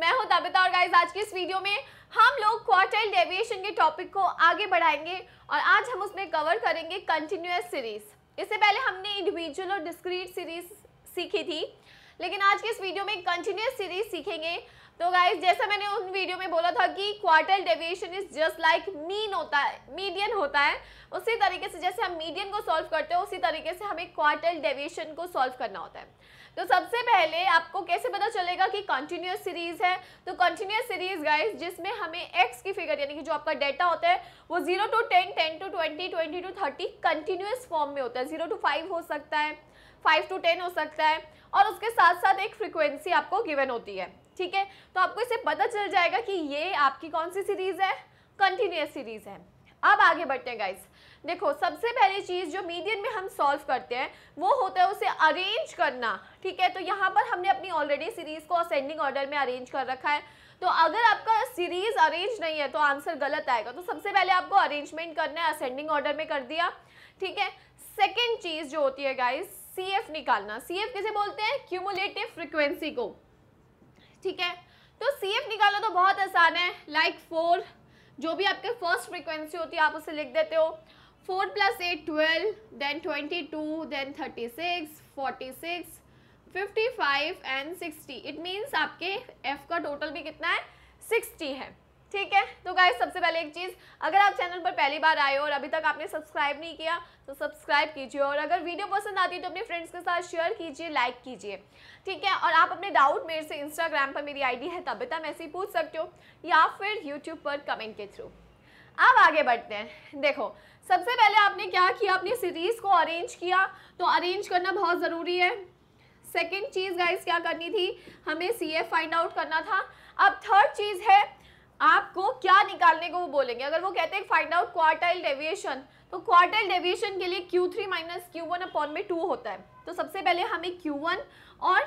मैं हूं तबिता और गाइज आज की इस वीडियो में हम लोग क्वार्टाइल डेविएशन के टॉपिक को आगे बढ़ाएंगे और आज हम उसमें कवर करेंगे कंटिन्यूस सीरीज इससे पहले हमने इंडिविजुअल और डिस्क्रीट सीरीज सीखी थी लेकिन आज के इस वीडियो में कंटिन्यूस सीरीज सीखेंगे तो गाइज जैसा मैंने उन वीडियो में बोला था कि quartile deviation is just like mean होता है मीडियन होता है उसी तरीके से जैसे हम मीडियन को सॉल्व करते हैं उसी तरीके से हमें क्वार्टल डेविएशन को सॉल्व करना होता है तो सबसे पहले आपको कैसे पता चलेगा कि कंटिन्यूस सीरीज है तो कंटिन्यूस सीरीज गाइस जिसमें हमें एक्स की फिगर यानी कि जो आपका डेटा होता है वो zero to ten ten to twenty twenty to thirty continuous form में होता है जीरो टू फाइव हो सकता है फाइव टू टेन हो सकता है और उसके साथ साथ एक फ्रिक्वेंसी आपको गिवन होती है ठीक है तो आपको इसे पता चल जाएगा कि ये आपकी कौन सी सीरीज़ है कंटिन्यूस सीरीज़ है अब आगे बढ़ते हैं गाइस देखो सबसे पहली चीज़ जो मीडियन में हम सॉल्व करते हैं वो होता है उसे अरेंज करना ठीक है तो यहाँ पर हमने अपनी ऑलरेडी सीरीज़ को असेंडिंग ऑर्डर में अरेंज कर रखा है तो अगर आपका सीरीज़ अरेंज नहीं है तो आंसर गलत आएगा तो सबसे पहले आपको अरेंजमेंट करना है असेंडिंग ऑर्डर में कर दिया ठीक है सेकेंड चीज़ जो होती है गाइज सी निकालना सी किसे बोलते हैं क्यूमुलेटिव फ्रिक्वेंसी को ठीक है तो सी निकालना तो बहुत आसान है लाइक like फोर जो भी आपके फर्स्ट फ्रिक्वेंसी होती है आप उसे लिख देते हो 4 plus 8 12 then 22 then 36 46 55 and 60 it means आपके f का टोटल भी कितना है 60 है ठीक है तो गाय सबसे पहले एक चीज़ अगर आप चैनल पर पहली बार आए हो और अभी तक आपने सब्सक्राइब नहीं किया तो सब्सक्राइब कीजिए और अगर वीडियो पसंद आती है तो अपने फ्रेंड्स के साथ शेयर कीजिए लाइक कीजिए ठीक है और आप अपने डाउट मेरे से इंस्टाग्राम पर मेरी आईडी है तबिता मैसी तो पूछ सकते हो या फिर यूट्यूब पर कमेंट के थ्रू अब आगे बढ़ते हैं देखो सबसे पहले आपने क्या किया अपनी सीरीज़ को अरेंज किया तो अरेंज करना बहुत ज़रूरी है सेकेंड चीज़ गाइज क्या करनी थी हमें सी एफ फाइंड आउट करना था अब थर्ड चीज़ है आपको क्या निकालने को वो बोलेंगे अगर वो कहते हैं फाइंड आउट क्वार्टाइल डेविएशन तो क्वार्टाइल डेविएशन के लिए Q three minus Q one upon में टू होता है तो सबसे पहले हमें क्यू वन और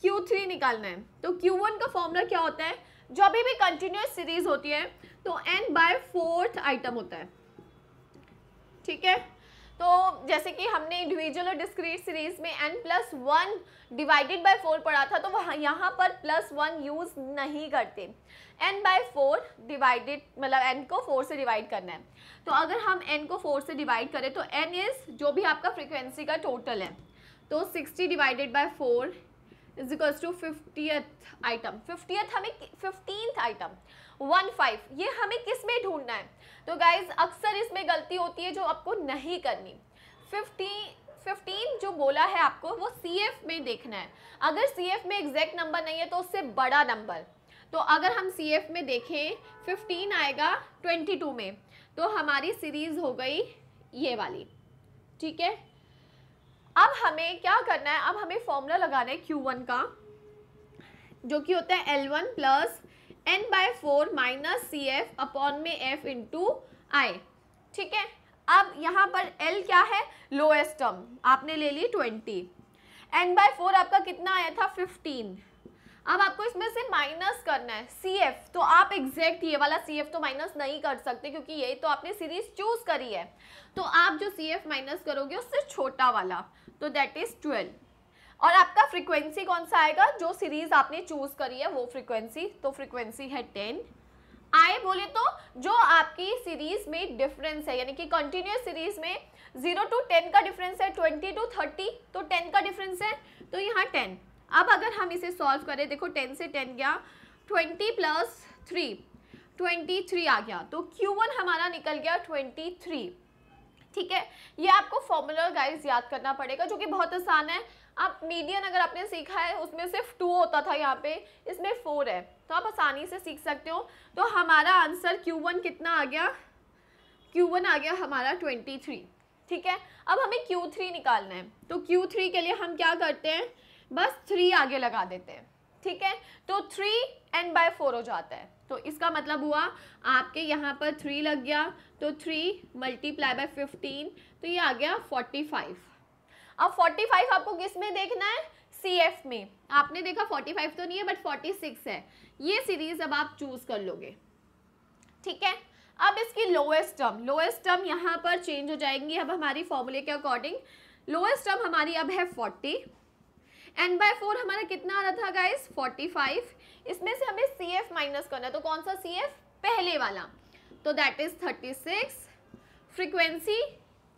क्यू थ्री निकालना है तो क्यू वन का फॉर्मूला क्या होता है जो अभी भी कंटिन्यूस सीरीज होती है तो एन बाय फोर्थ आइटम होता है ठीक है तो जैसे कि हमने इंडिविजुअल और डिस्क्रीट सीरीज में N plus one divided by four पढ़ा था तो वह यहाँ पर प्लस वन यूज़ नहीं करते एन बाय फोर डिवाइडेड मतलब एन को फोर से डिवाइड करना है तो अगर हम एन को फोर से डिवाइड करें तो एन इज़ जो भी आपका फ्रिक्वेंसी का टोटल है तो sixty divided by four is equals to fiftieth item fiftieth हमें फिफ्टींथ आइटम वन फाइव ये हमें किस में ढूंढना है तो गाइज अक्सर इसमें गलती होती है जो आपको नहीं करनी फिफ्टीन फिफ्टीन जो बोला है आपको वो सी एफ में देखना है अगर सी एफ में एग्जैक्ट नंबर नहीं है तो उससे बड़ा नंबर तो अगर हम सी एफ में देखें फिफ्टीन आएगा ट्वेंटी टू में तो हमारी सीरीज़ हो गई ये वाली ठीक है अब हमें क्या करना है अब हमें फॉर्मूला लगाना है क्यू वन का जो कि होता है L one plus N by four minus C F upon में एफ इंटू आई ठीक है अब यहाँ पर एल क्या है लोएस्ट टर्म आपने ले ली ट्वेंटी एन बाई फोर आपका कितना आया था फिफ्टीन अब आपको इसमें से माइनस करना है सी एफ तो आप एग्जैक्ट ये वाला सी एफ तो माइनस नहीं कर सकते क्योंकि ये तो आपने सीरीज चूज करी है तो आप जो सी एफ माइनस करोगे उससे छोटा वाला तो दैट इज ट्वेल्व और आपका फ्रीक्वेंसी कौन सा आएगा जो सीरीज आपने चूज करी है वो फ्रीक्वेंसी तो फ्रीक्वेंसी है टेन आए बोले तो जो आपकी सीरीज में डिफरेंस है यानी कि कंटिन्यूस सीरीज में जीरो टू टेन का डिफरेंस है ट्वेंटी टू थर्टी तो टेन का डिफरेंस है तो यहाँ टेन अब अगर हम इसे सॉल्व करें देखो टेन से टेन गया twenty plus three twenty three आ गया तो क्यू वन हमारा निकल गया ट्वेंटी थ्री ठीक है ये आपको फॉर्मूला गाइस याद करना पड़ेगा जो कि बहुत आसान है आप मीडियन अगर आपने सीखा है उसमें सिर्फ टू होता था यहाँ पे इसमें फोर है तो आप आसानी से सीख सकते हो तो हमारा आंसर क्यू वन कितना आ गया क्यू वन आ गया हमारा ट्वेंटी थ्री ठीक है अब हमें क्यू थ्री निकालना है तो क्यू थ्री के लिए हम क्या करते हैं बस थ्री आगे लगा देते हैं ठीक है तो थ्री एन बाय फोर हो जाता है तो इसका मतलब हुआ आपके यहाँ पर थ्री लग गया तो थ्री मल्टीप्लाई बाय फिफ्टीन तो ये आ गया फोर्टी फाइव अब फोर्टी फाइव आपको किस में देखना है सी एफ में आपने देखा फोर्टी फाइव तो नहीं है बट फोर्टी सिक्स है ये सीरीज अब आप चूज कर लोगे ठीक है अब इसकी लोएस्ट टर्म लोएस्ट टर्म यहाँ पर चेंज हो जाएंगी अब हमारी फॉर्मूले के अकॉर्डिंग लोएस्ट टर्म हमारी अब है फोर्टी एन बाय फोर हमारा कितना आ रहा था गाइस 45 इसमें से हमें सी एफ माइनस करना है तो कौन सा सी एफ पहले वाला तो that is 36 frequency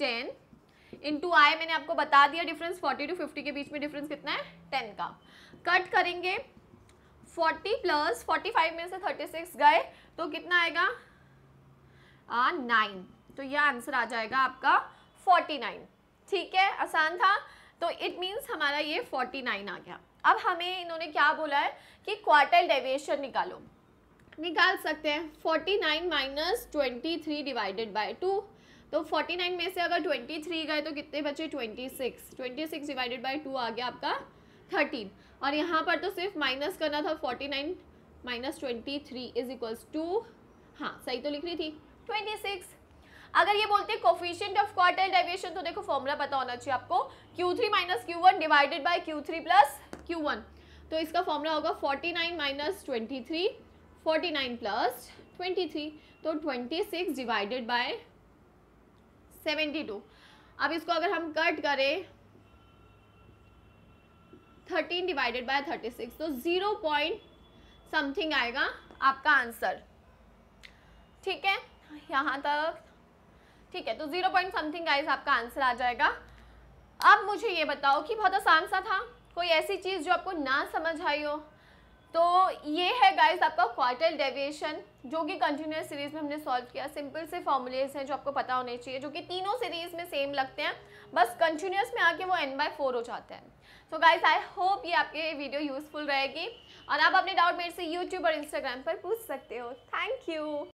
in into I मैंने आपको बता दिया डिफरेंस 40 टू 50 के बीच में डिफरेंस कितना है 10 का कट करेंगे 40 प्लस 45 में से 36 गए तो कितना आएगा नाइन तो यह आंसर आ जाएगा आपका 49 ठीक है आसान था तो इट मीन्स हमारा ये फोर्टी नाइन आ गया अब हमें इन्होंने क्या बोला है कि क्वार्टल डेविएशन निकालो निकाल सकते हैं forty nine minus twenty three divided by two तो फोर्टी नाइन में से अगर ट्वेंटी थ्री गए तो कितने बचे twenty six twenty six divided by two आ गया आपका थर्टीन और यहाँ पर तो सिर्फ माइनस करना था forty nine minus twenty three is equals to हाँ सही तो लिख रही थी ट्वेंटी सिक्स अगर ये बोलते हैं कोफिशियंट ऑफ क्वार्टल डेविएशन तो देखो फॉर्मूला पता होना चाहिए आपको Q3 three minus Q one divided by Q three plus Q one तो इसका फॉर्मूला होगा 49 nine minus twenty three forty nine plus twenty three तो twenty six divided by seventy two अब इसको अगर हम कट करें thirteen divided by thirty six तो ज़ीरो पॉइंट समथिंग आएगा आपका आंसर ठीक है यहाँ तक ठीक है तो जीरो पॉइंट समथिंग गाइज आपका आंसर आ जाएगा अब मुझे ये बताओ कि बहुत आसान सा था कोई ऐसी चीज़ जो आपको ना समझ आई हो तो ये है गाइज आपका क्वार्टल डेविएशन जो कि कंटिन्यूस सीरीज में हमने सॉल्व किया सिंपल से फॉर्मूलेज हैं जो आपको पता होने चाहिए जो कि तीनों सीरीज में सेम लगते हैं बस कंटिन्यूस में आके वो एन बाई फोर हो जाते हैं सो गाइज आई होप ये आपके वीडियो यूज़फुल रहेगी और आप अपने डाउट मेरे से यूट्यूब और इंस्टाग्राम पर पूछ सकते हो थैंक यू